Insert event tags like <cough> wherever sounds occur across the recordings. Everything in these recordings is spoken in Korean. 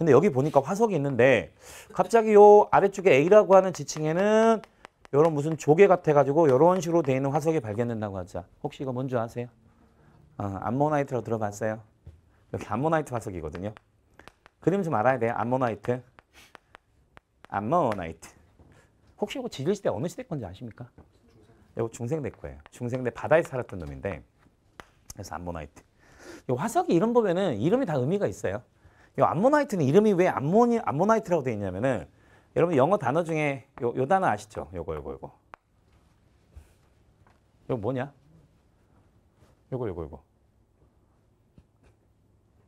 근데 여기 보니까 화석이 있는데 갑자기 요 아래쪽에 A라고 하는 지층에는 요런 무슨 조개 같아가지고 요런 식으로 돼 있는 화석이 발견된다고 하자. 혹시 이거 뭔지 아세요? 어, 암모나이트라고 들어봤어요? 여기 암모나이트 화석이거든요. 그림 좀 알아야 돼요. 암모나이트. 암모나이트. 혹시 이거 지질시대 어느 시대 건지 아십니까? 이거 중생대 거예요. 중생대 바다에 살았던 놈인데 그래서 암모나이트. 화석이 이름 보면은 이름이 다 의미가 있어요. 이 암모나이트는 이름이 왜 암모니 암모나이트라고 되어 있냐면은 여러분 영어 단어 중에 요, 요 단어 아시죠? 요거 요거 요거. 요 뭐냐? 요거 요거 요거.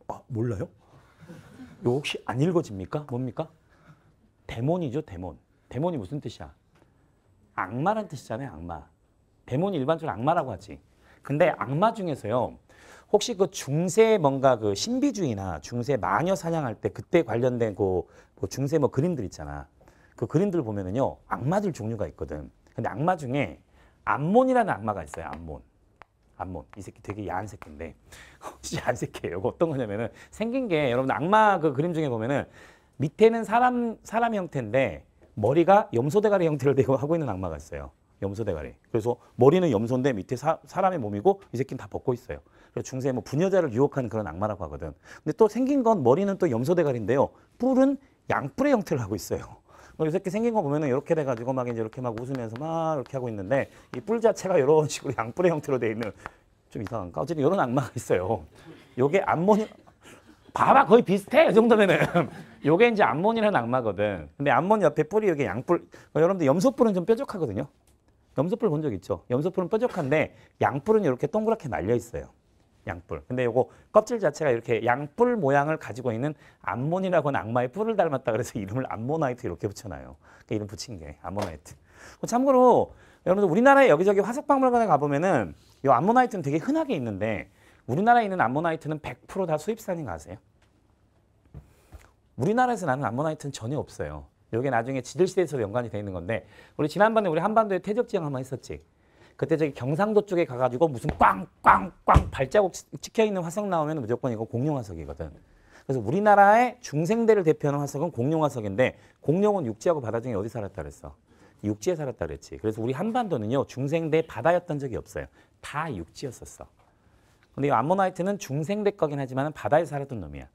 아, 몰라요? 요 혹시 안 읽어집니까? 뭡니까? 데몬이죠, 데몬. 데몬이 무슨 뜻이야? 악마란 뜻이잖아요, 악마. 데몬이 일반적으로 악마라고 하지. 근데 악마 중에서요. 혹시 그 중세 뭔가 그 신비주의나 중세 마녀 사냥할 때 그때 관련된 그, 그 중세 뭐 그림들 있잖아. 그 그림들 보면은요 악마들 종류가 있거든. 근데 악마 중에 암몬이라는 악마가 있어요. 암몬. 암몬. 이 새끼 되게 야한 새끼인데 <laughs> 혹시 야한 새끼예요. 어떤 거냐면은 생긴 게 여러분 악마 그 그림 중에 보면은 밑에는 사람 사람 형태인데 머리가 염소대가리 형태를 되고 하고 있는 악마가 있어요. 염소대가리. 그래서 머리는 염소인데 밑에 사, 사람의 몸이고 이 새끼는 다 벗고 있어요. 그래서 중세 뭐분녀자를 유혹하는 그런 악마라고 하거든. 근데 또 생긴 건 머리는 또 염소 대가리인데요. 뿔은 양뿔의 형태를 하고 있어요. 그래 <laughs> 이렇게 뭐 생긴 거 보면은 이렇게 돼가지고 막 이제 이렇게 막 웃으면서 막 이렇게 하고 있는데 이 뿔 자체가 이런 식으로 양뿔의 형태로 돼 있는 좀 이상한가? 어쨌든 이런 악마가 있어요. 요게 암모니 봐봐 거의 비슷해 이 정도면은 <laughs> 요게 이제 암몬이라는 악마거든. 근데 암몬 옆에 뿔이 여기 양뿔 어, 여러분들 염소뿔은 좀 뾰족하거든요. 염소뿔 본 적 있죠? 염소뿔은 뾰족한데 양뿔은 이렇게 동그랗게 말려 있어요. 양뿔. 근데 요거 껍질 자체가 이렇게 양뿔 모양을 가지고 있는 암몬이라고 하는 악마의 뿔을 닮았다 그래서 <laughs> 이름을 암모나이트 이렇게 붙여놔요. 그러니까 이름 붙인 게 암모나이트. 참고로 여러분들 우리나라에 여기저기 화석박물관에 가보면은 요 암모나이트는 되게 흔하게 있는데 우리나라에 있는 암모나이트는 100%다 수입산인 거 아세요? 우리나라에서 나는 암모나이트는 전혀 없어요. 이게 나중에 지질시대에서 연관이 되어 있는 건데 우리 지난번에 우리 한반도에 퇴적지형 한번 했었지. 그때 저기 경상도 쪽에 가가지고 무슨 꽝꽝꽝 발자국 찍혀 있는 화석 나오면 무조건 이거 공룡화석이거든. 그래서 우리나라의 중생대를 대표하는 화석은 공룡화석인데 공룡은 육지하고 바다 중에 어디 살았다 그랬어? 육지에 살았다 그랬지. 그래서 우리 한반도는요 중생대 바다였던 적이 없어요. 다 육지였었어. 근데 이 암모나이트는 중생대 거긴 하지만 바다에 살았던 놈이야.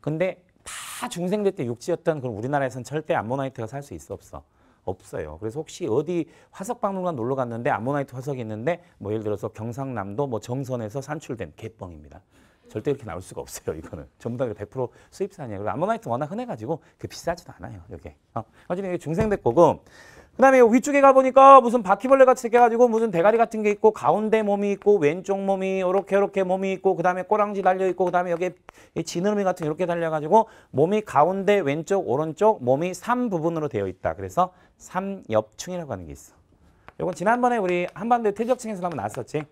근데 다 중생대 때 육지였던 그럼 우리나라에선 절대 암모나이트가 살 수 있어 없어. 없어요. 그래서 혹시 어디 화석박물관 놀러 갔는데 암모나이트 화석이 있는데 뭐 예를 들어서 경상남도 뭐 정선에서 산출된 개뻥입니다. 절대 이렇게 나올 수가 없어요. 이거는 전부 다 100% 수입산이에요. 그리고 아모나이트 워낙 흔해가지고 그 비싸지도 않아요. 어? 이게 어. 어쨌든 이게 중생대 거금 그 다음에 위쪽에 가보니까 무슨 바퀴벌레 같이 생겨가지고 무슨 대가리 같은 게 있고 가운데 몸이 있고 왼쪽 몸이 이렇게 이렇게 몸이 있고 그 다음에 꼬랑지 달려있고 그 다음에 여기에 지느러미 같은 이렇게 달려가지고 몸이 가운데 왼쪽 오른쪽 몸이 3부분으로 되어 있다. 그래서 3엽충이라고 하는 게 있어. 이건 지난번에 우리 한반도의 퇴적층에서 한번 나왔었지.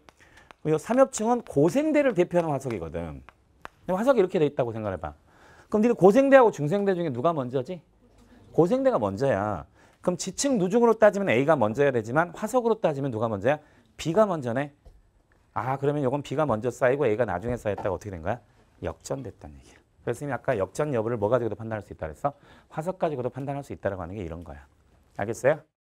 이 3엽충은 고생대를 대표하는 화석이거든. 화석이 이렇게 돼 있다고 생각해봐. 그럼 니들 고생대하고 중생대 중에 누가 먼저지? 고생대가 먼저야. 그럼 지층 누중으로 따지면 A가 먼저야 되지만 화석으로 따지면 누가 먼저야? B가 먼저네. 아 그러면 이건 B가 먼저 쌓이고 A가 나중에 쌓였다가 어떻게 된 거야? 역전됐다는 얘기야. 그래서 이미 아까 역전 여부를 뭐 가지고도 판단할 수 있다 그래서 화석 가지고도 판단할 수있다고 하는 게 이런 거야. 알겠어요?